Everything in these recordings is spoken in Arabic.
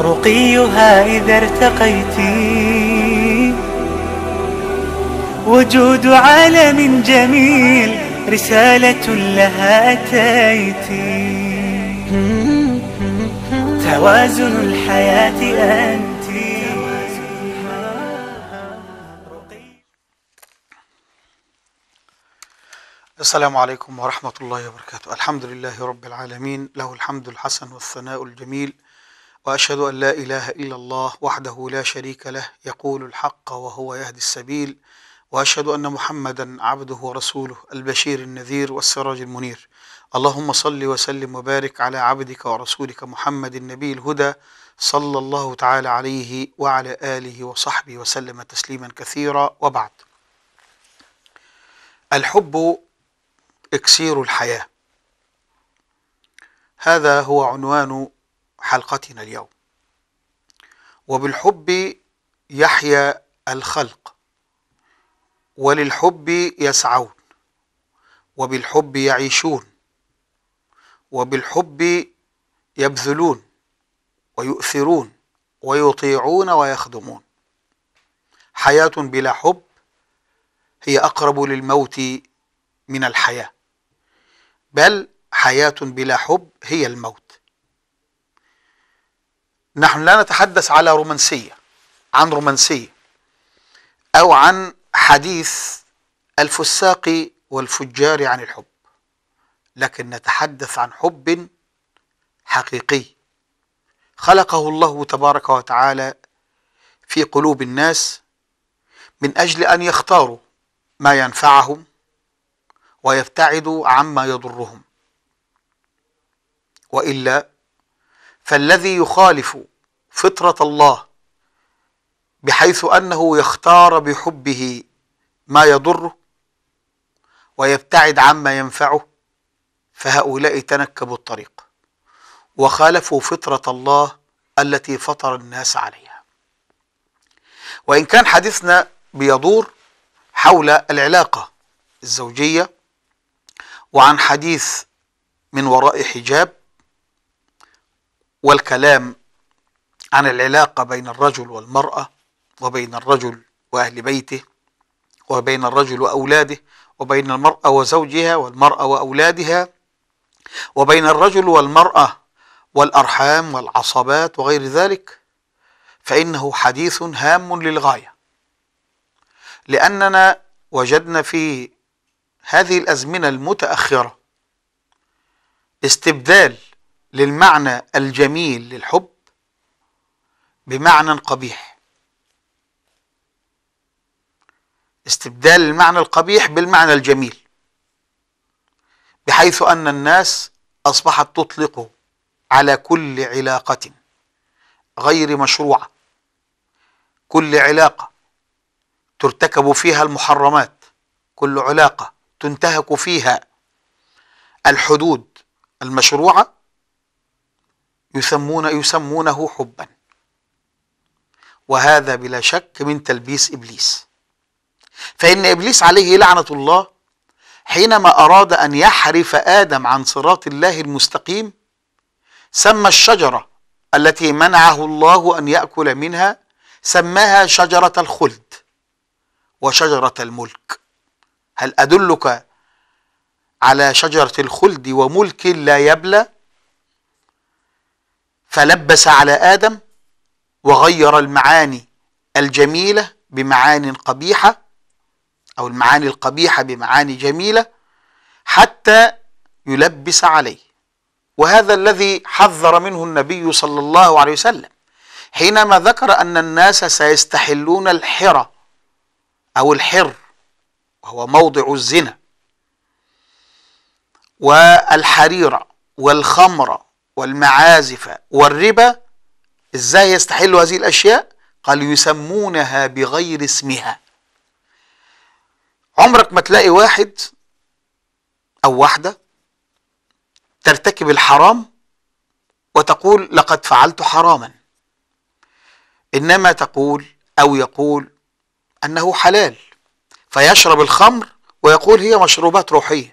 رقيها إذا ارتقيت وجود عالم جميل رسالة لها أتيت توازن الحياة أنت السلام عليكم ورحمة الله وبركاته الحمد لله رب العالمين له الحمد الحسن والثناء الجميل واشهد ان لا اله الا الله وحده لا شريك له يقول الحق وهو يهدي السبيل واشهد ان محمدا عبده ورسوله البشير النذير والسراج المنير اللهم صل وسلم وبارك على عبدك ورسولك محمد النبي الهدى صلى الله تعالى عليه وعلى اله وصحبه وسلم تسليما كثيرا وبعد الحب اكسير الحياه هذا هو عنوان حلقتنا اليوم وبالحب يحيا الخلق وللحب يسعون وبالحب يعيشون وبالحب يبذلون ويؤثرون ويطيعون ويخدمون حياة بلا حب هي أقرب للموت من الحياة بل حياة بلا حب هي الموت نحن لا نتحدث على رومانسية عن رومانسية أو عن حديث الفساق والفجار عن الحب لكن نتحدث عن حب حقيقي خلقه الله تبارك وتعالى في قلوب الناس من أجل أن يختاروا ما ينفعهم ويبتعدوا عما يضرهم وإلا فالذي يخالف فطرة الله بحيث أنه يختار بحبه ما يضره ويبتعد عما ينفعه فهؤلاء تنكبوا الطريق وخالفوا فطرة الله التي فطر الناس عليها وإن كان حديثنا بيدور حول العلاقة الزوجية وعن حديث من وراء حجاب والكلام عن العلاقة بين الرجل والمرأة وبين الرجل وأهل بيته وبين الرجل وأولاده وبين المرأة وزوجها والمرأة وأولادها وبين الرجل والمرأة والأرحام والعصبات وغير ذلك فإنه حديث هام للغاية لأننا وجدنا في هذه الأزمنة المتأخرة استبدال للمعنى الجميل للحب بمعنى قبيح استبدال المعنى القبيح بالمعنى الجميل بحيث أن الناس أصبحت تطلق على كل علاقة غير مشروعة كل علاقة ترتكب فيها المحرمات كل علاقة تنتهك فيها الحدود المشروعة يسمون يسمونه حبا وهذا بلا شك من تلبيس إبليس فإن إبليس عليه لعنة الله حينما أراد أن يحرف آدم عن صراط الله المستقيم سمى الشجرة التي منعه الله أن يأكل منها سماها شجرة الخلد وشجرة الملك هل أدلك على شجرة الخلد وملك لا يبلى فلبس على آدم وغير المعاني الجميلة بمعاني قبيحة أو المعاني القبيحة بمعاني جميلة حتى يلبس عليه وهذا الذي حذر منه النبي صلى الله عليه وسلم حينما ذكر أن الناس سيستحلون الحرة أو الحر وهو موضع الزنا والحريرة والخمرة والمعازف والربا ازاي يستحلوا هذه الاشياء قال يسمونها بغير اسمها عمرك ما تلاقي واحد او واحده ترتكب الحرام وتقول لقد فعلت حراما انما تقول او يقول انه حلال فيشرب الخمر ويقول هي مشروبات روحيه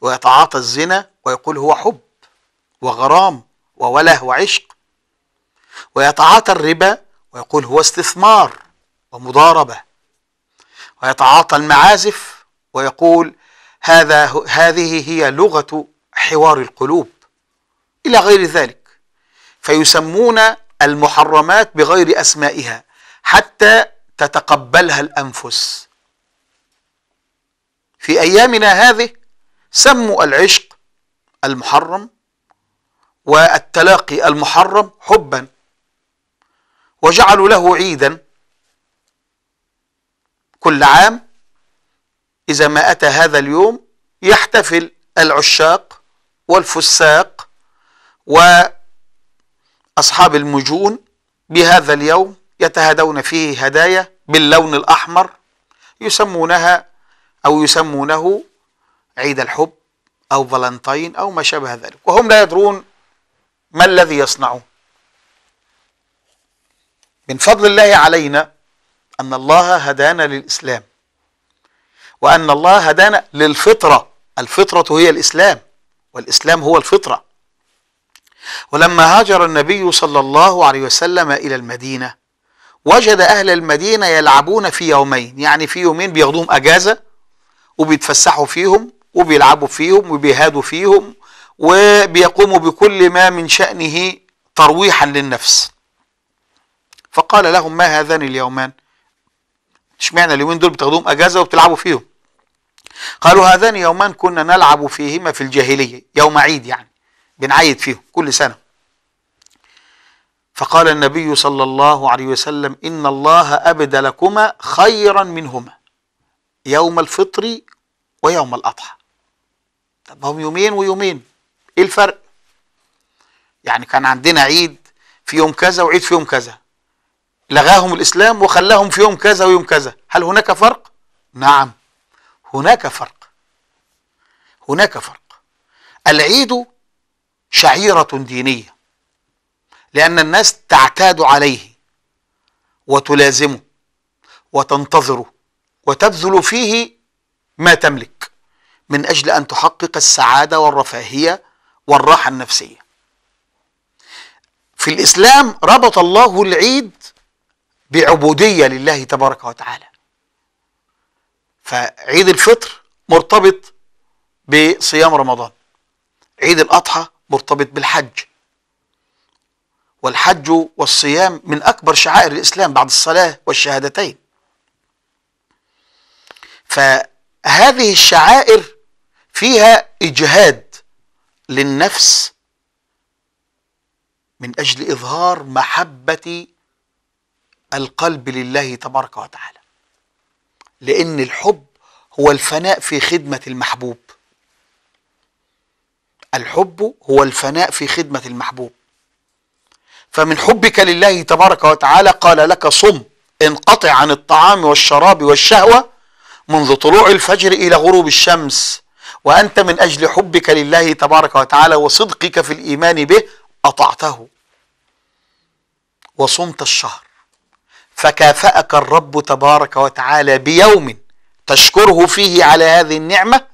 ويتعاطى الزنا ويقول هو حب وغرام ووله وعشق ويتعاطى الربا ويقول هو استثمار ومضاربة ويتعاطى المعازف ويقول هذا هذه هي لغة حوار القلوب إلى غير ذلك فيسمون المحرمات بغير أسمائها حتى تتقبلها الأنفس في أيامنا هذه سموا العشق المحرم والتلاقي المحرم حبا وجعلوا له عيدا كل عام إذا ما أتى هذا اليوم يحتفل العشاق والفساق وأصحاب المجون بهذا اليوم يتهادون فيه هدايا باللون الأحمر يسمونها أو يسمونه عيد الحب أو فالنتين أو ما شابه ذلك وهم لا يدرون ما الذي يصنعه من فضل الله علينا أن الله هدانا للإسلام وأن الله هدانا للفطرة الفطرة هي الإسلام والإسلام هو الفطرة ولما هاجر النبي صلى الله عليه وسلم إلى المدينة وجد أهل المدينة يلعبون في يومين يعني في يومين بياخدوهم أجازة وبيتفسحوا فيهم وبيلعبوا فيهم وبيهادوا فيهم وبيقوم بكل ما من شأنه ترويحا للنفس فقال لهم ما هذان اليومان اشمعنى اليومين دول بتاخدوهم اجازه وبتلعبوا فيهم قالوا هذان يومان كنا نلعب فيهما في الجاهليه يوم عيد يعني بنعيد فيهم كل سنه فقال النبي صلى الله عليه وسلم ان الله لكما خيرا منهما يوم الفطر ويوم الاضحى طب هم يومين ويومين ايه الفرق يعني كان عندنا عيد في يوم كذا وعيد في يوم كذا لغاهم الاسلام وخلاهم في يوم كذا ويوم كذا هل هناك فرق نعم هناك فرق هناك فرق العيد شعيره دينيه لان الناس تعتاد عليه وتلازمه وتنتظره وتبذل فيه ما تملك من اجل ان تحقق السعاده والرفاهيه والراحة النفسية في الإسلام ربط الله العيد بعبودية لله تبارك وتعالى فعيد الفطر مرتبط بصيام رمضان عيد الأضحى مرتبط بالحج والحج والصيام من أكبر شعائر الإسلام بعد الصلاة والشهادتين فهذه الشعائر فيها إجهاد للنفس من أجل إظهار محبة القلب لله تبارك وتعالى لأن الحب هو الفناء في خدمة المحبوب الحب هو الفناء في خدمة المحبوب فمن حبك لله تبارك وتعالى قال لك صم انقطع عن الطعام والشراب والشهوة منذ طلوع الفجر إلى غروب الشمس وأنت من أجل حبك لله تبارك وتعالى وصدقك في الإيمان به أطعته وصمت الشهر فكافأك الرب تبارك وتعالى بيوم تشكره فيه على هذه النعمة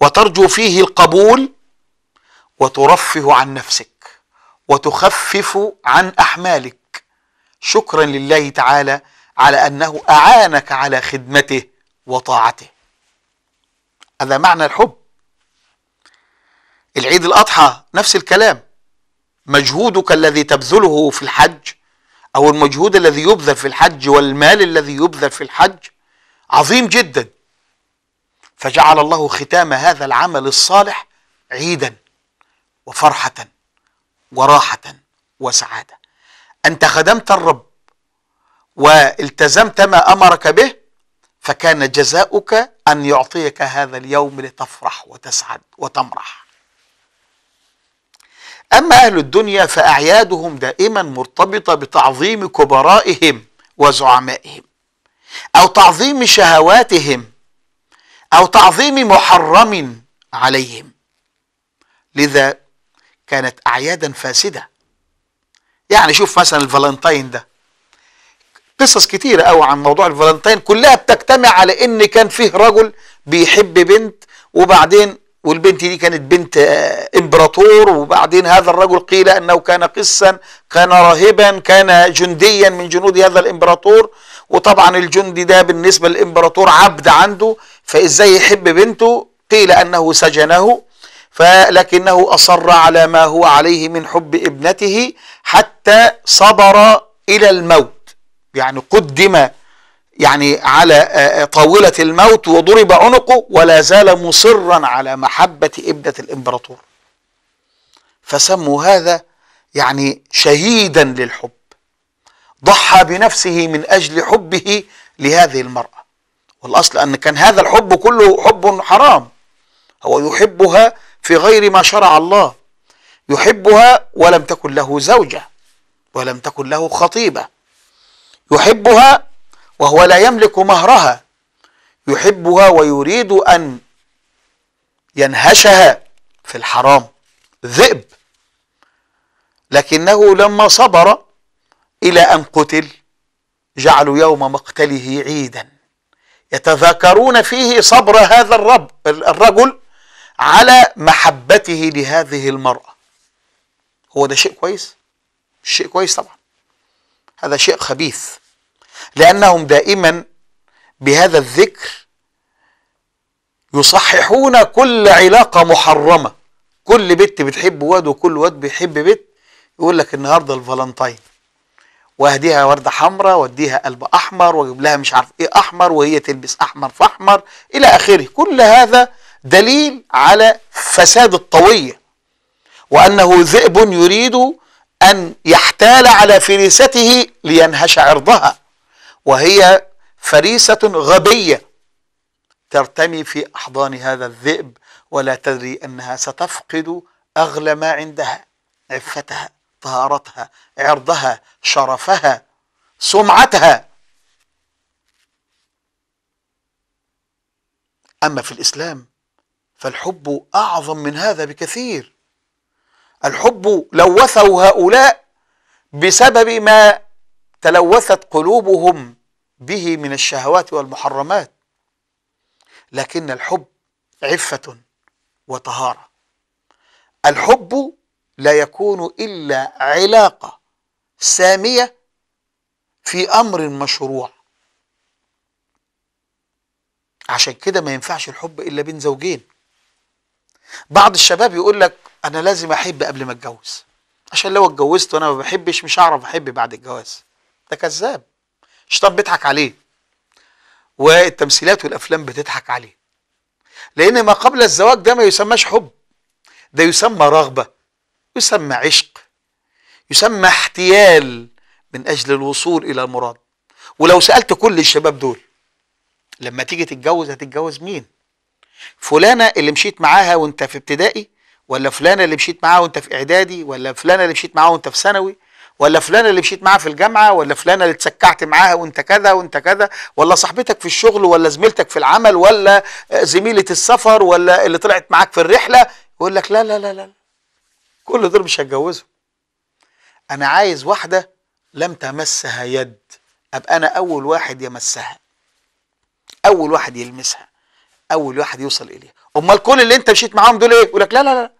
وترجو فيه القبول وترفه عن نفسك وتخفف عن أحمالك شكرا لله تعالى على أنه أعانك على خدمته وطاعته هذا معنى الحب العيد الأضحى نفس الكلام مجهودك الذي تبذله في الحج أو المجهود الذي يبذل في الحج والمال الذي يبذل في الحج عظيم جدا فجعل الله ختام هذا العمل الصالح عيدا وفرحة وراحة وسعادة أنت خدمت الرب والتزمت ما أمرك به فكان جزاؤك أن يعطيك هذا اليوم لتفرح وتسعد وتمرح أما أهل الدنيا فأعيادهم دائما مرتبطة بتعظيم كبرائهم وزعمائهم أو تعظيم شهواتهم أو تعظيم محرم عليهم لذا كانت أعيادا فاسدة يعني شوف مثلا الفالنتين ده قصص كتيرة قوي عن موضوع الفالنتين كلها بتجتمع على ان كان فيه رجل بيحب بنت وبعدين والبنت دي كانت بنت امبراطور وبعدين هذا الرجل قيل انه كان قسا كان راهبا كان جنديا من جنود هذا الامبراطور وطبعا الجندي ده بالنسبه للامبراطور عبد عنده فازاي يحب بنته قيل انه سجنه فلكنه اصر على ما هو عليه من حب ابنته حتى صبر الى الموت يعني قدم يعني على آه، آه، طاولة الموت وضرب عنقه ولا زال مصرا على محبة ابنة الإمبراطور فسموا هذا يعني شهيدا للحب ضحى بنفسه من أجل حبه لهذه المرأة والأصل أن كان هذا الحب كله حب حرام هو يحبها في غير ما شرع الله يحبها ولم تكن له زوجة ولم تكن له خطيبة يحبها وهو لا يملك مهرها يحبها ويريد أن ينهشها في الحرام ذئب لكنه لما صبر إلى أن قتل جعلوا يوم مقتله عيدا يتذاكرون فيه صبر هذا الرب الرجل على محبته لهذه المرأة هو ده شيء كويس شيء كويس طبعا هذا شيء خبيث لأنهم دائما بهذا الذكر يصححون كل علاقة محرمة كل بنت بتحب واد وكل واد بيحب بنت يقول لك النهارده الفالنتاين واهديها ورده حمراء واديها قلب احمر واجيب لها مش عارف ايه احمر وهي تلبس احمر في احمر الى اخره كل هذا دليل على فساد الطويه وانه ذئب يريد ان يحتال على فريسته لينهش عرضها وهي فريسة غبية ترتمي في أحضان هذا الذئب ولا تدري أنها ستفقد أغلى ما عندها عفتها طهارتها عرضها شرفها سمعتها أما في الإسلام فالحب أعظم من هذا بكثير الحب لوثه هؤلاء بسبب ما تلوثت قلوبهم به من الشهوات والمحرمات لكن الحب عفة وطهارة الحب لا يكون إلا علاقة سامية في أمر مشروع عشان كده ما ينفعش الحب إلا بين زوجين بعض الشباب يقول لك أنا لازم أحب قبل ما أتجوز عشان لو اتجوزت وأنا ما بحبش مش هعرف أحب بعد الجواز ده كذاب الشيطان بيضحك عليه والتمثيلات والافلام بتضحك عليه لان ما قبل الزواج ده ما يسماش حب ده يسمى رغبه يسمى عشق يسمى احتيال من اجل الوصول الى المراد ولو سالت كل الشباب دول لما تيجي تتجوز هتتجوز مين فلانه اللي مشيت معاها وانت في ابتدائي ولا فلانه اللي مشيت معاها وانت في اعدادي ولا فلانه اللي مشيت معاها وانت في ثانوي ولا فلانه اللي مشيت معاها في الجامعه ولا فلانه اللي اتسكعت معاها وانت كذا وانت كذا ولا صاحبتك في الشغل ولا زميلتك في العمل ولا زميله السفر ولا اللي طلعت معاك في الرحله يقول لك لا لا لا لا كل دول مش هتجوزهم انا عايز واحده لم تمسها يد ابقى انا اول واحد يمسها اول واحد يلمسها اول واحد يوصل اليها امال كل اللي انت مشيت معاهم دول ايه يقول لك لا لا لا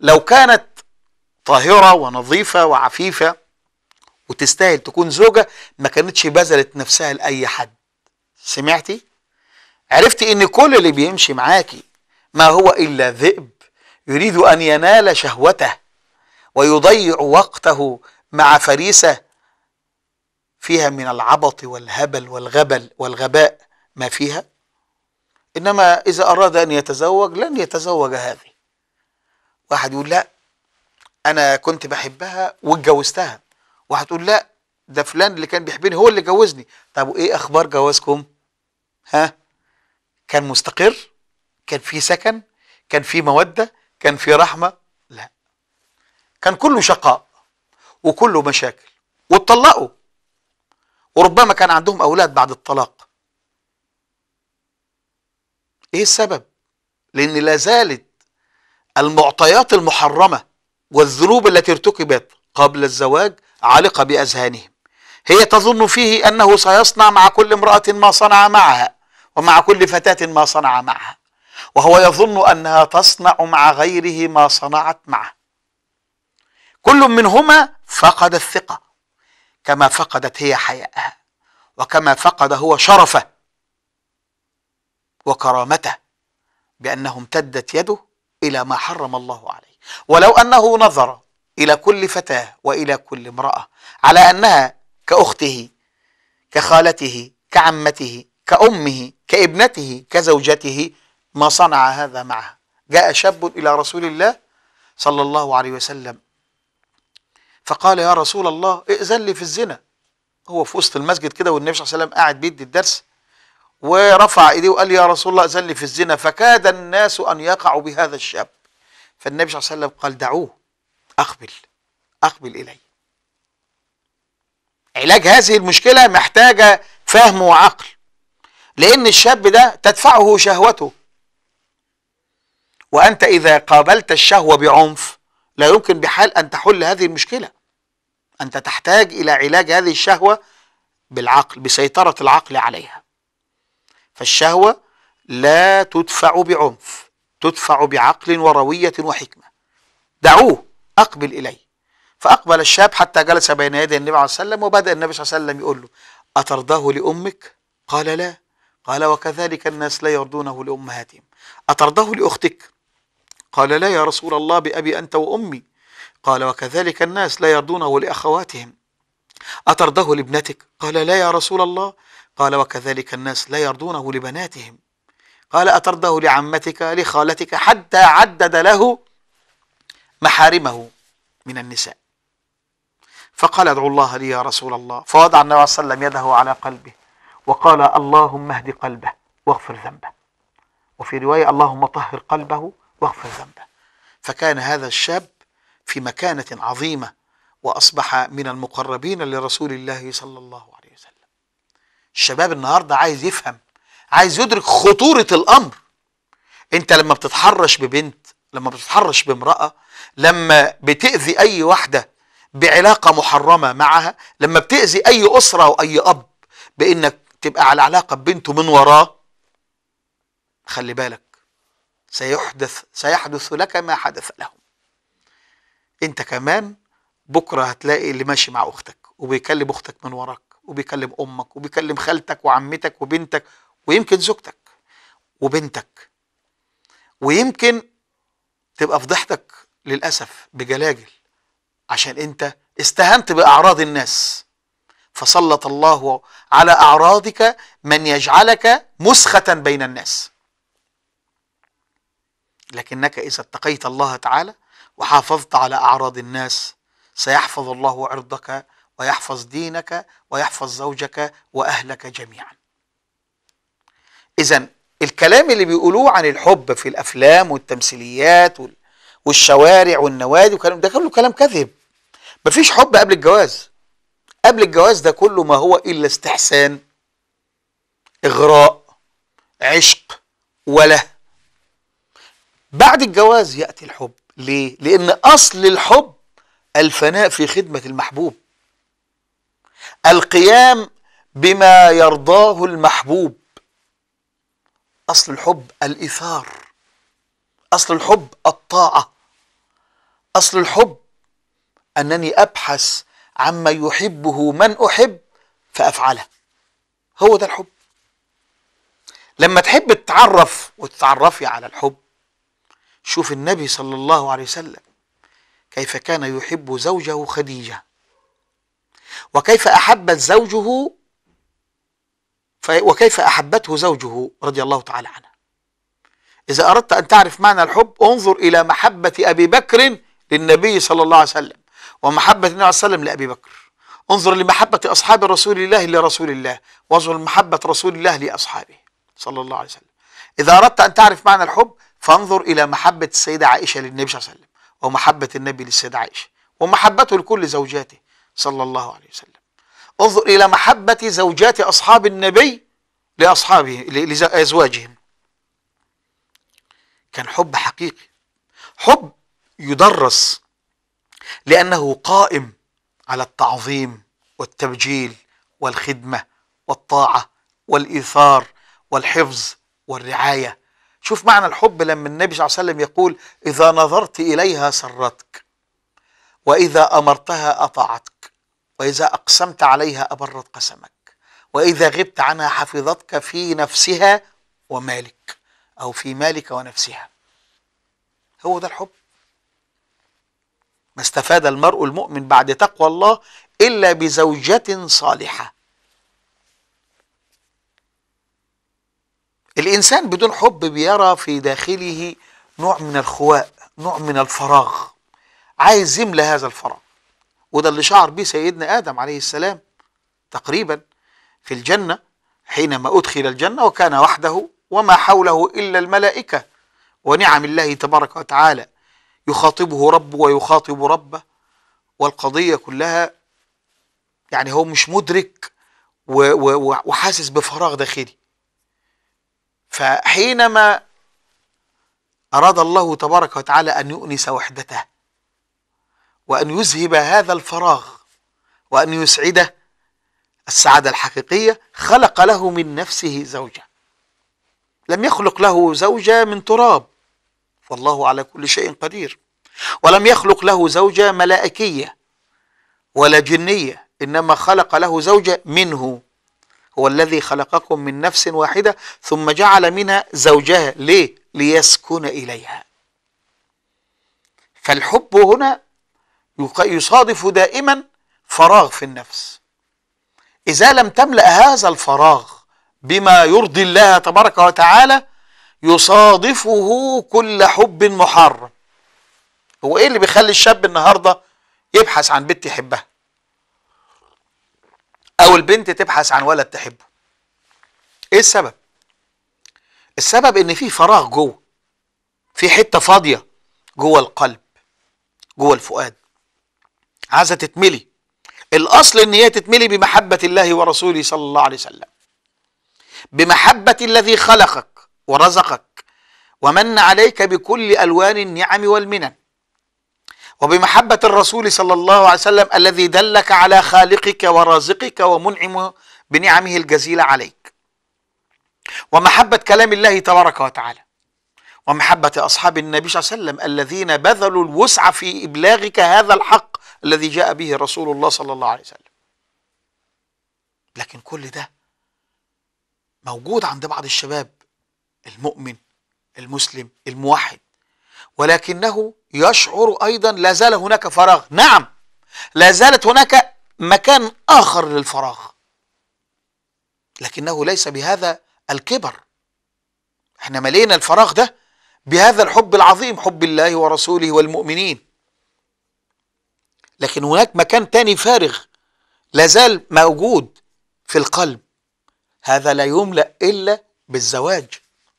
لو كانت طاهرة ونظيفة وعفيفة وتستاهل تكون زوجة ما كانتش بذلت نفسها لأي حد سمعتي؟ عرفتي ان كل اللي بيمشي معاكي ما هو إلا ذئب يريد أن ينال شهوته ويضيع وقته مع فريسة فيها من العبط والهبل والغبل والغباء ما فيها إنما إذا أراد أن يتزوج لن يتزوج هذه واحد يقول لا انا كنت بحبها واتجوزتها وهتقول لا ده فلان اللي كان بيحبني هو اللي جوزني طب وايه اخبار جوازكم ها كان مستقر كان في سكن كان في موده كان في رحمه لا كان كله شقاء وكله مشاكل واتطلقوا وربما كان عندهم اولاد بعد الطلاق ايه السبب لان لا زالت المعطيات المحرمه والذنوب التي ارتكبت قبل الزواج عالقة بأذهانهم هي تظن فيه أنه سيصنع مع كل امرأة ما صنع معها ومع كل فتاة ما صنع معها وهو يظن أنها تصنع مع غيره ما صنعت معه كل منهما فقد الثقة كما فقدت هي حياءها وكما فقد هو شرفه وكرامته بأنه امتدت يده إلى ما حرم الله عليه ولو أنه نظر إلى كل فتاة وإلى كل امرأة على أنها كأخته كخالته كعمته كأمه كابنته كزوجته ما صنع هذا معها جاء شاب إلى رسول الله صلى الله عليه وسلم فقال يا رسول الله ائذن لي في الزنا هو في وسط المسجد كده والنبي صلى الله عليه وسلم قاعد بيدي الدرس ورفع ايديه وقال يا رسول الله ائذن لي في الزنا فكاد الناس ان يقعوا بهذا الشاب فالنبي صلى الله عليه وسلم قال دعوه أقبل أقبل إلي علاج هذه المشكلة محتاجة فهم وعقل لأن الشاب ده تدفعه شهوته وأنت إذا قابلت الشهوة بعنف لا يمكن بحال أن تحل هذه المشكلة أنت تحتاج إلى علاج هذه الشهوة بالعقل بسيطرة العقل عليها فالشهوة لا تدفع بعنف تدفع بعقل وروية وحكمة دعوه أقبل إلي فأقبل الشاب حتى جلس بين يدي النبي عليه وسلم وبدأ النبي صلى الله عليه وسلم يقول له أترضاه لأمك؟ قال لا قال وكذلك الناس لا يرضونه لأمهاتهم أترضاه لأختك؟ قال لا يا رسول الله بأبي أنت وأمي قال وكذلك الناس لا يرضونه لأخواتهم أترضاه لابنتك؟ قال لا يا رسول الله قال وكذلك الناس لا يرضونه لبناتهم قال أترضه لعمتك لخالتك حتى عدد له محارمه من النساء فقال ادعو الله لي يا رسول الله فوضع النبي صلى الله عليه وسلم يده على قلبه وقال اللهم اهد قلبه واغفر ذنبه وفي رواية اللهم طهر قلبه واغفر ذنبه فكان هذا الشاب في مكانة عظيمة وأصبح من المقربين لرسول الله صلى الله عليه وسلم الشباب النهاردة عايز يفهم عايز يدرك خطورة الأمر أنت لما بتتحرش ببنت لما بتتحرش بامرأة لما بتأذي أي واحدة بعلاقة محرمة معها لما بتأذي أي أسرة وأي أب بإنك تبقى على علاقة ببنته من وراه خلي بالك سيحدث سيحدث لك ما حدث لهم انت كمان بكرة هتلاقي اللي ماشي مع أختك وبيكلم أختك من وراك وبيكلم أمك وبيكلم خالتك وعمتك وبنتك ويمكن زوجتك وبنتك ويمكن تبقى فضيحتك للأسف بجلاجل عشان أنت استهنت بأعراض الناس فسلط الله على أعراضك من يجعلك مسخة بين الناس لكنك إذا اتقيت الله تعالى وحافظت على أعراض الناس سيحفظ الله عرضك ويحفظ دينك ويحفظ زوجك وأهلك جميعاً إذا الكلام اللي بيقولوه عن الحب في الأفلام والتمثيليات والشوارع والنوادي والكلام ده كله كلام كذب مفيش حب قبل الجواز قبل الجواز ده كله ما هو إلا استحسان إغراء عشق وله بعد الجواز يأتي الحب ليه؟ لأن أصل الحب الفناء في خدمة المحبوب القيام بما يرضاه المحبوب أصل الحب الإيثار أصل الحب الطاعة أصل الحب أنني أبحث عما يحبه من أحب فأفعله هو ده الحب لما تحب تتعرف وتتعرفي على الحب شوف النبي صلى الله عليه وسلم كيف كان يحب زوجه خديجة وكيف أحبت زوجه وكيف أحبته زوجه رضي الله تعالى عنه إذا أردت أن تعرف معنى الحب انظر إلى محبة أبي بكر للنبي صلى الله عليه وسلم ومحبة النبي صلى الله عليه وسلم لأبي بكر انظر لمحبة أصحاب رسول الله لرسول الله وانظر لمحبة رسول الله لأصحابه صلى الله عليه وسلم إذا أردت أن تعرف معنى الحب فانظر إلى محبة السيدة عائشة للنبي صلى الله عليه وسلم ومحبة النبي للسيدة عائشة ومحبته لكل زوجاته صلى الله عليه وسلم انظر إلى محبة زوجات أصحاب النبي لأصحابه لأزواجهم كان حب حقيقي حب يدرس لأنه قائم على التعظيم والتبجيل والخدمة والطاعة والإيثار والحفظ والرعاية شوف معنى الحب لما النبي صلى الله عليه وسلم يقول إذا نظرت إليها سرتك وإذا أمرتها أطاعتك وإذا أقسمت عليها أبرت قسمك وإذا غبت عنها حفظتك في نفسها ومالك أو في مالك ونفسها هو ده الحب ما استفاد المرء المؤمن بعد تقوى الله إلا بزوجة صالحة الإنسان بدون حب بيرى في داخله نوع من الخواء نوع من الفراغ عايز يملى هذا الفراغ وده اللي شعر به سيدنا آدم عليه السلام تقريبا في الجنة حينما أدخل الجنة وكان وحده وما حوله إلا الملائكة ونعم الله تبارك وتعالى يخاطبه ربه ويخاطب ربه والقضية كلها يعني هو مش مدرك وحاسس بفراغ داخلي فحينما أراد الله تبارك وتعالى أن يؤنس وحدته وأن يذهب هذا الفراغ وأن يسعده السعادة الحقيقية خلق له من نفسه زوجة لم يخلق له زوجة من تراب والله على كل شيء قدير ولم يخلق له زوجة ملائكية ولا جنية إنما خلق له زوجة منه هو الذي خلقكم من نفس واحدة ثم جعل منها زوجها ليه؟ ليسكن إليها فالحب هنا يصادف دائما فراغ في النفس إذا لم تملأ هذا الفراغ بما يرضي الله تبارك وتعالى يصادفه كل حب محرم هو إيه اللي بيخلي الشاب النهاردة يبحث عن بنت يحبها أو البنت تبحث عن ولد تحبه إيه السبب السبب إن في فراغ جوه في حتة فاضية جوه القلب جوه الفؤاد عايزه تتملي الاصل ان هي تتملي بمحبه الله ورسوله صلى الله عليه وسلم بمحبه الذي خلقك ورزقك ومن عليك بكل الوان النعم والمنن وبمحبه الرسول صلى الله عليه وسلم الذي دلك على خالقك ورازقك ومنعم بنعمه الجزيله عليك ومحبه كلام الله تبارك وتعالى ومحبه اصحاب النبي صلى الله عليه وسلم الذين بذلوا الوسع في ابلاغك هذا الحق الذي جاء به رسول الله صلى الله عليه وسلم لكن كل ده موجود عند بعض الشباب المؤمن المسلم الموحد ولكنه يشعر ايضا لا زال هناك فراغ نعم لا زالت هناك مكان اخر للفراغ لكنه ليس بهذا الكبر احنا ملينا الفراغ ده بهذا الحب العظيم حب الله ورسوله والمؤمنين لكن هناك مكان تاني فارغ لازال موجود في القلب هذا لا يملأ إلا بالزواج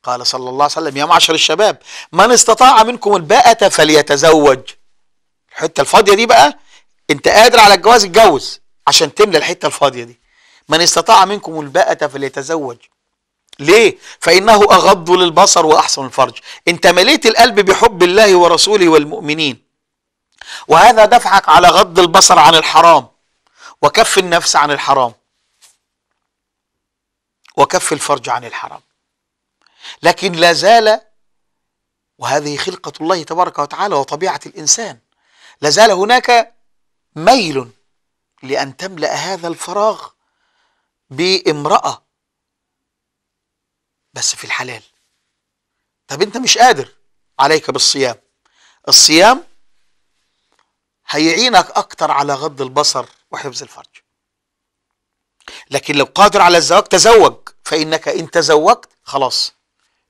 قال صلى الله عليه وسلم يا معشر الشباب من استطاع منكم الباءة فليتزوج الحتة الفاضية دي بقى انت قادر على الجواز اتجوز عشان تملى الحتة الفاضية دي من استطاع منكم الباءة فليتزوج ليه؟ فإنه أغض للبصر وأحسن الفرج أنت مليت القلب بحب الله ورسوله والمؤمنين وهذا دفعك على غض البصر عن الحرام وكف النفس عن الحرام وكف الفرج عن الحرام لكن لا زال وهذه خلقة الله تبارك وتعالى وطبيعة الإنسان لا زال هناك ميل لأن تملأ هذا الفراغ بامرأة بس في الحلال طب أنت مش قادر عليك بالصيام الصيام هيعينك أكتر على غض البصر وحفظ الفرج لكن لو قادر على الزواج تزوج فإنك إن تزوجت خلاص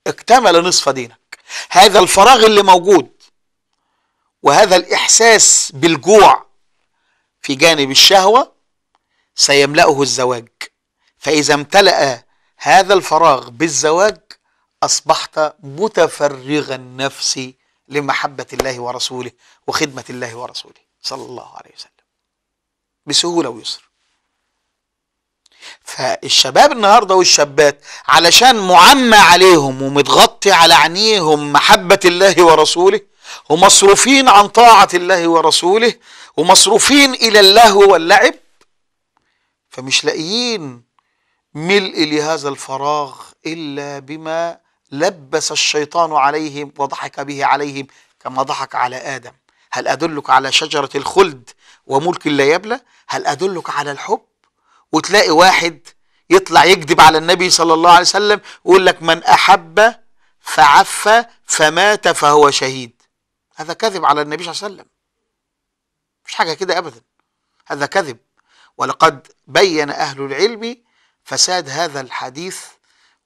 اكتمل نصف دينك هذا الفراغ اللي موجود وهذا الإحساس بالجوع في جانب الشهوة سيملأه الزواج فإذا امتلأ هذا الفراغ بالزواج أصبحت متفرغ النفس لمحبة الله ورسوله وخدمة الله ورسوله صلى الله عليه وسلم بسهولة ويسر فالشباب النهاردة والشابات علشان معمى عليهم ومتغطي على عينيهم محبة الله ورسوله ومصروفين عن طاعة الله ورسوله ومصروفين إلى اللهو واللعب فمش لاقيين ملء لهذا الفراغ إلا بما لبس الشيطان عليهم وضحك به عليهم كما ضحك على آدم هل أدلك على شجرة الخلد وملك لا يبلى هل أدلك على الحب وتلاقي واحد يطلع يكذب على النبي صلى الله عليه وسلم ويقول لك من أحب فعفى فمات فهو شهيد هذا كذب على النبي صلى الله عليه وسلم مش حاجة كده أبدا هذا كذب ولقد بين أهل العلم فساد هذا الحديث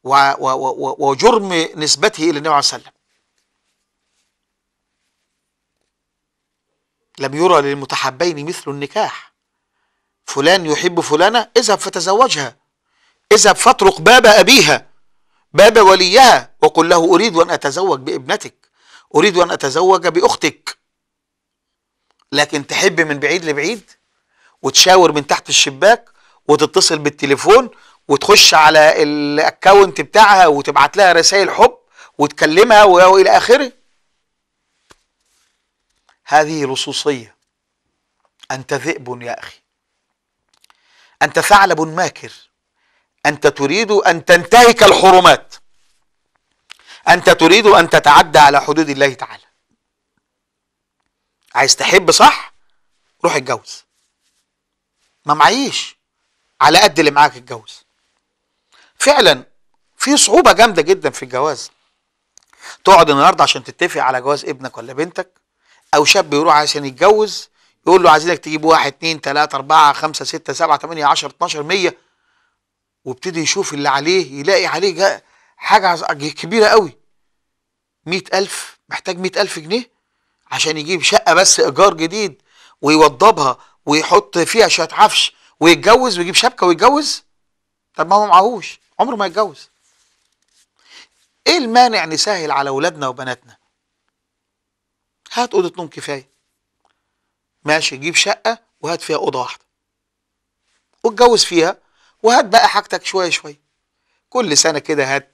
وجرم نسبته إلى النبي صلى الله عليه وسلم لم يرى للمتحبين مثل النكاح فلان يحب فلانة اذهب فتزوجها اذهب فاطرق باب أبيها باب وليها وقل له أريد أن أتزوج بابنتك أريد أن أتزوج بأختك لكن تحب من بعيد لبعيد وتشاور من تحت الشباك وتتصل بالتليفون وتخش على الاكونت بتاعها وتبعت لها رسائل حب وتكلمها والى اخره هذه لصوصية أنت ذئب يا أخي أنت ثعلب ماكر أنت تريد أن تنتهك الحرمات أنت تريد أن تتعدى على حدود الله تعالى عايز تحب صح روح اتجوز ما معيش على قد اللي معاك اتجوز فعلا في صعوبة جامدة جدا في الجواز تقعد النهارده عشان تتفق على جواز ابنك ولا بنتك او شاب يروح عشان يتجوز يقول له عايزينك تجيب واحد اتنين تلاته اربعه خمسه سته سبعه تمانيه عشره اتناشر ميه وابتدي يشوف اللي عليه يلاقي عليه حاجه كبيره قوي مية ألف محتاج مية ألف جنيه عشان يجيب شقة بس إيجار جديد ويوضبها ويحط فيها شوية عفش ويتجوز ويجيب شبكة ويتجوز طب ما هو معهوش عمره ما يتجوز ايه المانع نسهل على اولادنا وبناتنا هات اوضه نوم كفايه ماشي جيب شقه وهات فيها اوضه واحده واتجوز فيها وهات بقى حاجتك شويه شويه كل سنه كده هات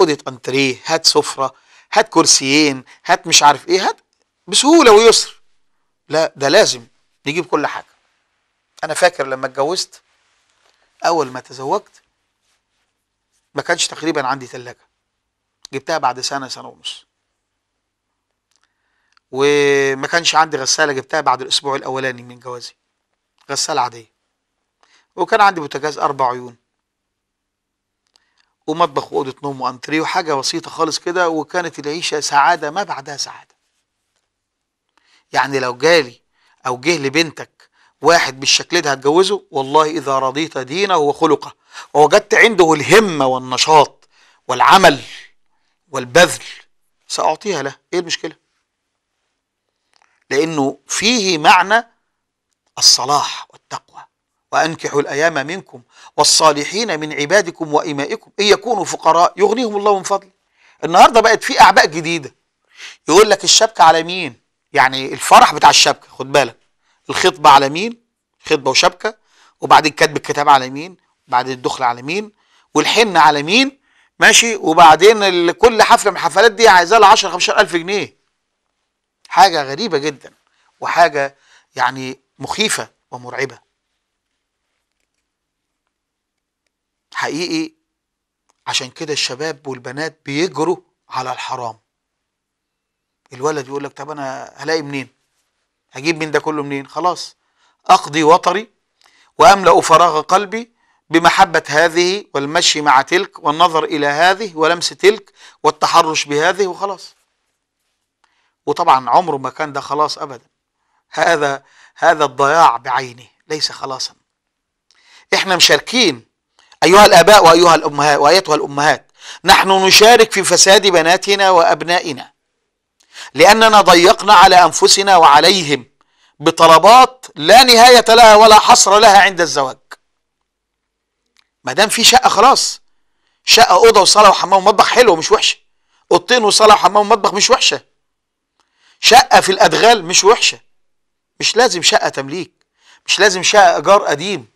اوضه انتريه هات سفره هات كرسيين هات مش عارف ايه هات بسهوله ويسر لا ده لازم نجيب كل حاجه انا فاكر لما اتجوزت اول ما تزوجت ما كانش تقريبا عندي ثلاجه جبتها بعد سنه سنه ونص وما كانش عندي غساله جبتها بعد الاسبوع الاولاني من جوازي غساله عاديه وكان عندي بوتاجاز اربع عيون ومطبخ واوضه نوم وانتريه وحاجه بسيطه خالص كده وكانت العيشه سعاده ما بعدها سعاده يعني لو جالي او جه لبنتك واحد بالشكل ده هتجوزه والله اذا رضيت دينه وخلقه ووجدت عنده الهمه والنشاط والعمل والبذل ساعطيها له ايه المشكله لأنه فيه معنى الصلاح والتقوى وأنكحوا الأيام منكم والصالحين من عبادكم وإمائكم إن يكونوا فقراء يغنيهم الله من فضله النهاردة بقت في أعباء جديدة يقول لك الشبكة على مين يعني الفرح بتاع الشبكة خد بالك الخطبة على مين خطبة وشبكة وبعدين كتب الكتاب على مين بعد الدخل على مين والحنة على مين ماشي وبعدين كل حفلة من الحفلات دي عايزة لها 10 15000 جنيه حاجة غريبة جدا وحاجة يعني مخيفة ومرعبة حقيقي عشان كده الشباب والبنات بيجروا على الحرام الولد يقول لك طب انا هلاقي منين هجيب من ده كله منين خلاص اقضي وطري واملا فراغ قلبي بمحبه هذه والمشي مع تلك والنظر الى هذه ولمس تلك والتحرش بهذه وخلاص وطبعا عمره ما كان ده خلاص ابدا هذا هذا الضياع بعينه ليس خلاصا احنا مشاركين ايها الاباء وايها الامهات وايتها الامهات نحن نشارك في فساد بناتنا وابنائنا لاننا ضيقنا على انفسنا وعليهم بطلبات لا نهايه لها ولا حصر لها عند الزواج ما دام في شقه خلاص شقه اوضه وصاله وحمام ومطبخ حلوه مش وحشه اوضتين وصاله وحمام ومطبخ مش وحشه شقة في الأدغال مش وحشة مش لازم شقة تمليك مش لازم شقة إيجار قديم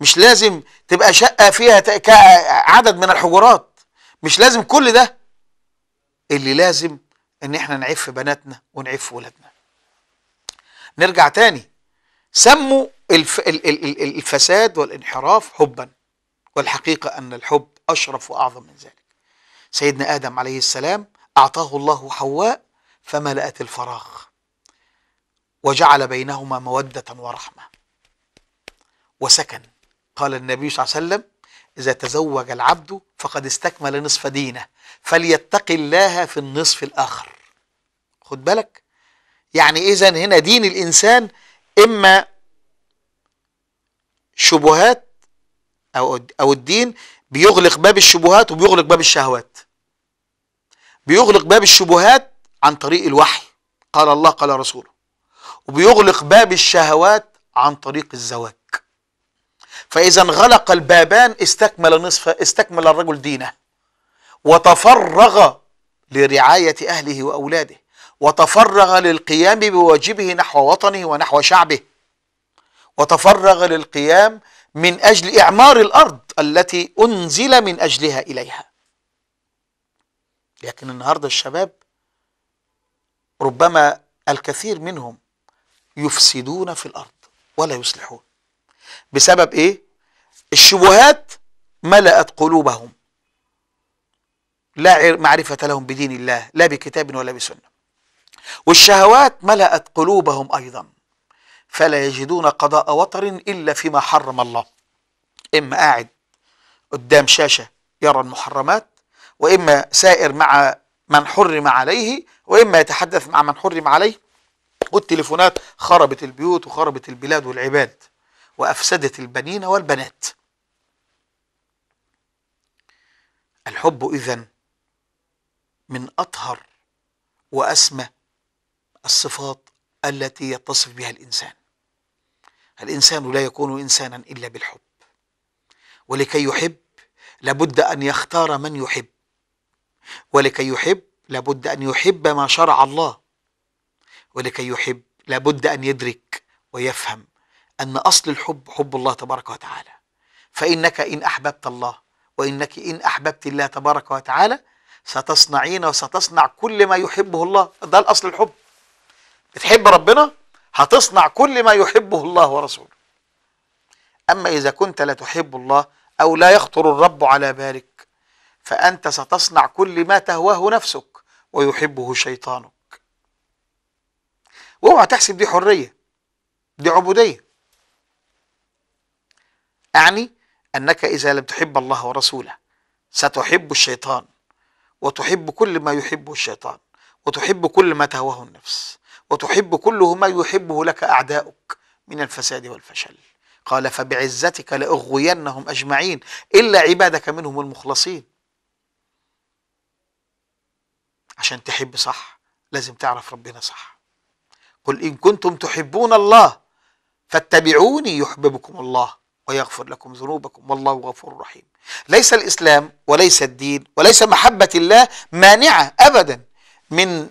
مش لازم تبقى شقة فيها عدد من الحجرات مش لازم كل ده اللي لازم ان احنا نعف بناتنا ونعف ولادنا نرجع تاني سموا الف... الفساد والانحراف حبا والحقيقة أن الحب أشرف وأعظم من ذلك سيدنا آدم عليه السلام أعطاه الله حواء فملأت الفراغ وجعل بينهما مودة ورحمة وسكن قال النبي صلى الله عليه وسلم إذا تزوج العبد فقد استكمل نصف دينه فليتق الله في النصف الآخر خد بالك يعني إذا هنا دين الإنسان إما شبهات أو أو الدين بيغلق باب الشبهات وبيغلق باب الشهوات بيغلق باب الشبهات عن طريق الوحي قال الله قال رسوله وبيغلق باب الشهوات عن طريق الزواج فإذا انغلق البابان استكمل نصف استكمل الرجل دينه وتفرغ لرعاية أهله وأولاده وتفرغ للقيام بواجبه نحو وطنه ونحو شعبه وتفرغ للقيام من أجل إعمار الأرض التي أنزل من أجلها إليها لكن النهاردة الشباب ربما الكثير منهم يفسدون في الأرض ولا يصلحون بسبب إيه؟ الشبهات ملأت قلوبهم لا معرفة لهم بدين الله لا بكتاب ولا بسنة والشهوات ملأت قلوبهم أيضا فلا يجدون قضاء وطر إلا فيما حرم الله إما قاعد قدام شاشة يرى المحرمات وإما سائر مع من حرم عليه وإما يتحدث مع من حرم عليه والتليفونات خربت البيوت وخربت البلاد والعباد وأفسدت البنين والبنات الحب إذا من أطهر وأسمى الصفات التي يتصف بها الإنسان الإنسان لا يكون إنسانا إلا بالحب ولكي يحب لابد أن يختار من يحب ولكي يحب لابد أن يحب ما شرع الله ولكي يحب لابد أن يدرك ويفهم أن أصل الحب حب الله تبارك وتعالى فإنك إن أحببت الله وإنك إن أحببت الله تبارك وتعالى ستصنعين وستصنع كل ما يحبه الله ده الأصل الحب بتحب ربنا هتصنع كل ما يحبه الله ورسوله أما إذا كنت لا تحب الله أو لا يخطر الرب على بالك فأنت ستصنع كل ما تهواه نفسك ويحبه شيطانك واوعى تحسب دي حرية دي عبودية أعني أنك إذا لم تحب الله ورسوله ستحب الشيطان وتحب كل ما يحبه الشيطان وتحب كل ما تهواه النفس وتحب كل ما يحبه لك أعداؤك من الفساد والفشل قال فبعزتك لأغوينهم أجمعين إلا عبادك منهم المخلصين عشان تحب صح لازم تعرف ربنا صح قل إن كنتم تحبون الله فاتبعوني يحببكم الله ويغفر لكم ذنوبكم والله غفور رحيم ليس الإسلام وليس الدين وليس محبة الله مانعة أبدا من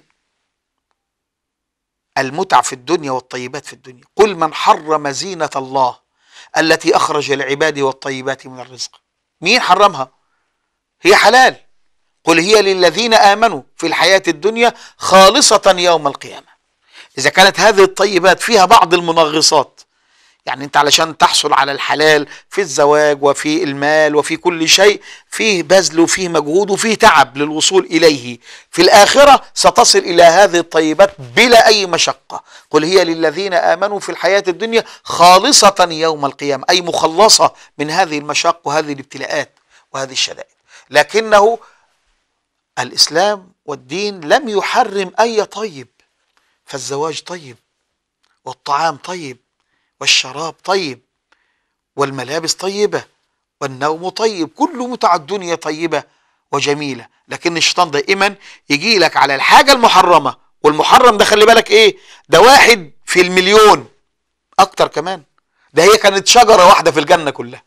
المتع في الدنيا والطيبات في الدنيا قل من حرم زينة الله التي أخرج العباد والطيبات من الرزق مين حرمها هي حلال قل هي للذين آمنوا في الحياة الدنيا خالصة يوم القيامة إذا كانت هذه الطيبات فيها بعض المنغصات يعني أنت علشان تحصل على الحلال في الزواج وفي المال وفي كل شيء فيه بذل وفيه مجهود وفيه تعب للوصول إليه في الآخرة ستصل إلى هذه الطيبات بلا أي مشقة قل هي للذين آمنوا في الحياة الدنيا خالصة يوم القيامة أي مخلصة من هذه المشاق وهذه الابتلاءات وهذه الشدائد لكنه الإسلام والدين لم يحرم أي طيب فالزواج طيب والطعام طيب والشراب طيب والملابس طيبة والنوم طيب كله متع الدنيا طيبة وجميلة لكن الشيطان دائما يجي لك على الحاجة المحرمة والمحرم ده خلي بالك ايه ده واحد في المليون اكتر كمان ده هي كانت شجرة واحدة في الجنة كلها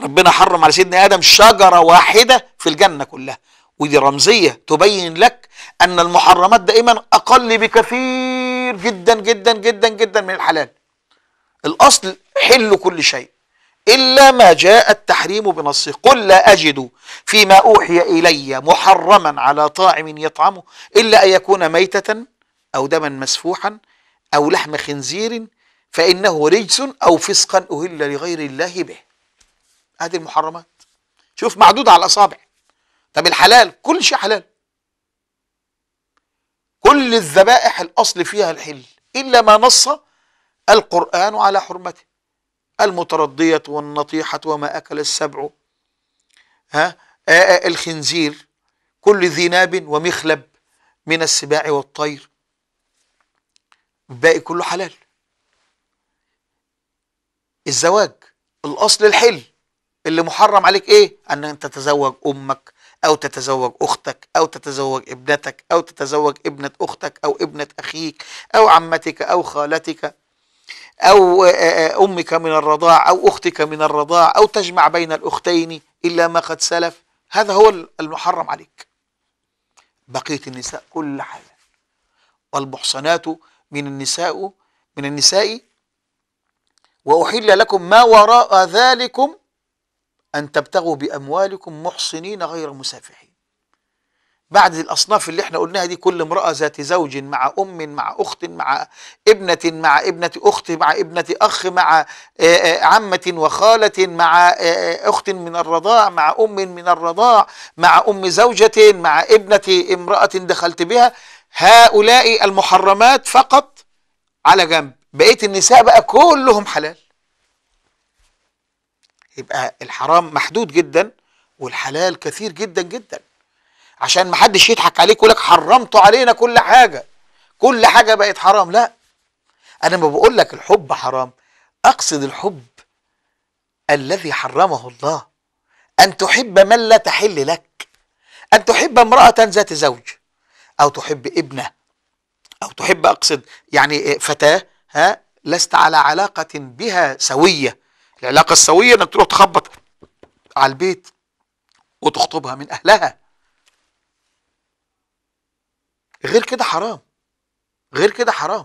ربنا حرم على سيدنا ادم شجرة واحدة في الجنة كلها ودي رمزية تبين لك أن المحرمات دائما أقل بكثير جدا جدا جدا جدا من الحلال الأصل حل كل شيء إلا ما جاء التحريم بنصه قل لا أجد فيما أوحي إلي محرما على طاعم يطعمه إلا أن يكون ميتة أو دما مسفوحا أو لحم خنزير فإنه رجس أو فسقا أهل لغير الله به هذه المحرمات شوف معدود على الأصابع طب الحلال كل شيء حلال كل الذبائح الأصل فيها الحل إلا ما نص القرآن على حرمته المتردية والنطيحة وما أكل السبع ها الخنزير كل ذي ناب ومخلب من السباع والطير الباقي كله حلال الزواج الأصل الحل اللي محرم عليك إيه أن أنت تتزوج أمك أو تتزوج أختك أو تتزوج ابنتك أو تتزوج ابنة أختك أو ابنة أخيك أو عمتك أو خالتك أو أمك من الرضاع أو أختك من الرضاع أو تجمع بين الأختين إلا ما قد سلف هذا هو المحرم عليك بقية النساء كل حاجة والمحصنات من النساء من النساء وأحل لكم ما وراء ذلكم أن تبتغوا بأموالكم محصنين غير مسافحين بعد الأصناف اللي احنا قلناها دي كل امرأة ذات زوج مع أم مع أخت مع ابنة مع ابنة أخت مع ابنة أخ مع آه، آه، عمة وخالة مع آه، أخت من الرضاع مع أم من الرضاع مع أم زوجة مع ابنة امرأة دخلت بها هؤلاء المحرمات فقط على جنب بقية النساء بقى كلهم حلال يبقى الحرام محدود جدا والحلال كثير جدا جدا عشان ما حدش يضحك عليك ويقول لك حرمتوا علينا كل حاجه كل حاجه بقت حرام لا انا ما بقول لك الحب حرام اقصد الحب الذي حرمه الله ان تحب من لا تحل لك ان تحب امراه ذات زوج او تحب ابنه او تحب اقصد يعني فتاه ها لست على علاقه بها سويه العلاقه السويه انك تروح تخبط على البيت وتخطبها من اهلها غير كده حرام غير كده حرام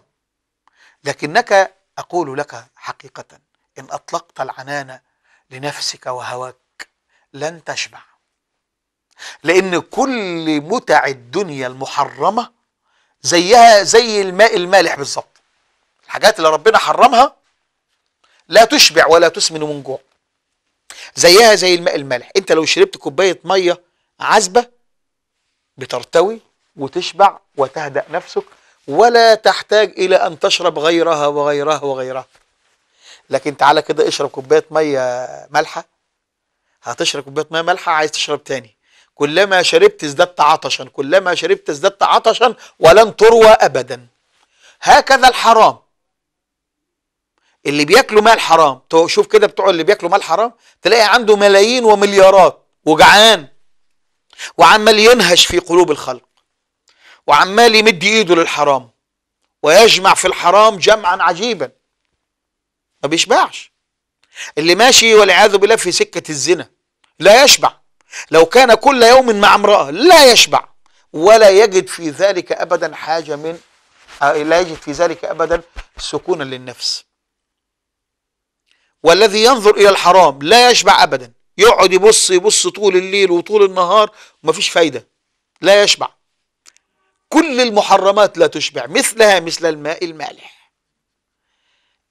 لكنك اقول لك حقيقه ان اطلقت العنان لنفسك وهواك لن تشبع لان كل متع الدنيا المحرمه زيها زي الماء المالح بالظبط الحاجات اللي ربنا حرمها لا تشبع ولا تسمن من جوع زيها زي الماء المالح انت لو شربت كوبايه ميه عذبه بترتوي وتشبع وتهدأ نفسك ولا تحتاج الى ان تشرب غيرها وغيرها وغيرها لكن تعالى كده اشرب كوبايه ميه مالحه هتشرب كوبايه ميه مالحه عايز تشرب تاني كلما شربت ازددت عطشا كلما شربت ازددت عطشا ولن تروى ابدا هكذا الحرام اللي بياكلوا مال حرام شوف كده بتوع اللي بياكلوا مال حرام تلاقي عنده ملايين ومليارات وجعان وعمال ينهش في قلوب الخلق وعمال يمد ايده للحرام ويجمع في الحرام جمعا عجيبا ما بيشبعش اللي ماشي والعياذ بالله في سكة الزنا لا يشبع لو كان كل يوم مع امرأة لا يشبع ولا يجد في ذلك أبدا حاجة من آه، لا يجد في ذلك أبدا سكونا للنفس والذي ينظر إلى الحرام لا يشبع أبدا يقعد يبص يبص طول الليل وطول النهار ومفيش فايدة لا يشبع كل المحرمات لا تشبع مثلها مثل الماء المالح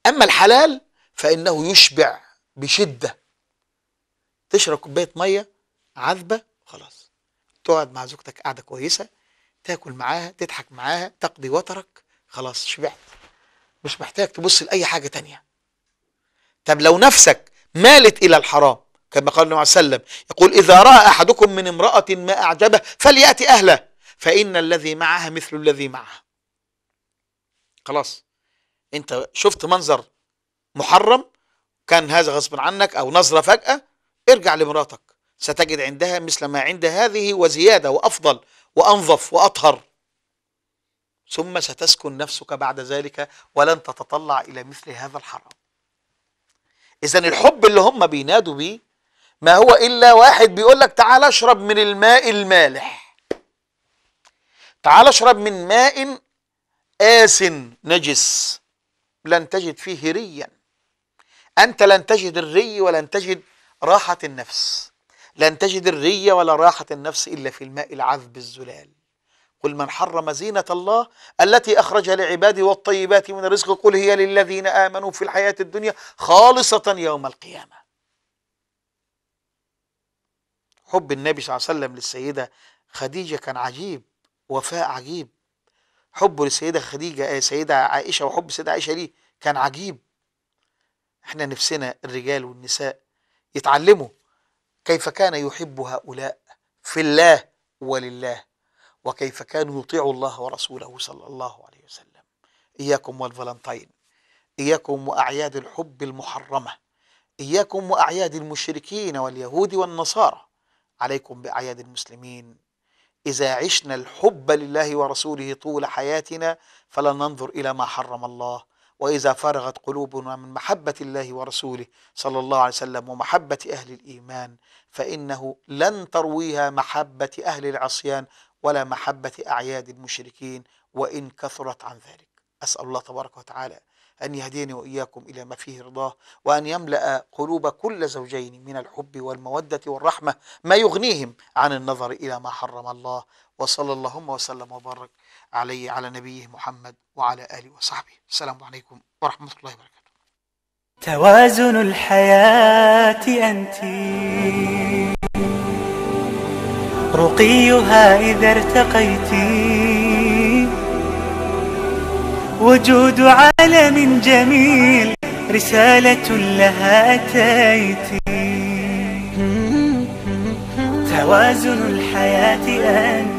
أما الحلال فإنه يشبع بشدة تشرب كوباية مية عذبة خلاص تقعد مع زوجتك قعدة كويسة تاكل معاها تضحك معاها تقضي وترك خلاص شبعت مش محتاج تبص لأي حاجة تانية طب لو نفسك مالت إلى الحرام كما قال النبي صلى الله عليه وسلم يقول إذا رأى أحدكم من امرأة ما أعجبه فليأتي أهله فإن الذي معها مثل الذي معها خلاص أنت شفت منظر محرم كان هذا غصب عنك أو نظرة فجأة ارجع لمراتك ستجد عندها مثل ما عند هذه وزيادة وأفضل وأنظف وأطهر ثم ستسكن نفسك بعد ذلك ولن تتطلع إلى مثل هذا الحرام اذا الحب اللي هم بينادوا بيه ما هو الا واحد بيقول لك تعال اشرب من الماء المالح تعال اشرب من ماء آس نجس لن تجد فيه ريا أنت لن تجد الري ولن تجد راحة النفس لن تجد الري ولا راحة النفس إلا في الماء العذب الزلال قل من حرم زينة الله التي أخرج لعباده والطيبات من الرزق قل هي للذين آمنوا في الحياة الدنيا خالصة يوم القيامة حب النبي صلى الله عليه وسلم للسيدة خديجة كان عجيب وفاء عجيب حبه للسيدة خديجة آه، سيدة عائشة وحب السيدة عائشة ليه كان عجيب احنا نفسنا الرجال والنساء يتعلموا كيف كان يحب هؤلاء في الله ولله وكيف كانوا يطيعوا الله ورسوله صلى الله عليه وسلم إياكم والفالنتين إياكم وأعياد الحب المحرمة إياكم وأعياد المشركين واليهود والنصارى عليكم بأعياد المسلمين إذا عشنا الحب لله ورسوله طول حياتنا فلا ننظر إلى ما حرم الله وإذا فرغت قلوبنا من محبة الله ورسوله صلى الله عليه وسلم ومحبة أهل الإيمان فإنه لن ترويها محبة أهل العصيان ولا محبة أعياد المشركين وإن كثرت عن ذلك أسأل الله تبارك وتعالى أن يهديني وإياكم إلى ما فيه رضاه وأن يملأ قلوب كل زوجين من الحب والمودة والرحمة ما يغنيهم عن النظر إلى ما حرم الله وصلى اللهم وسلم وبارك عليه على نبيه محمد وعلى آله وصحبه السلام عليكم ورحمة الله وبركاته توازن الحياة أنت رقيها إذا ارتقيت وجود عالم جميل رسالة لها أتيت توازن الحياة أنت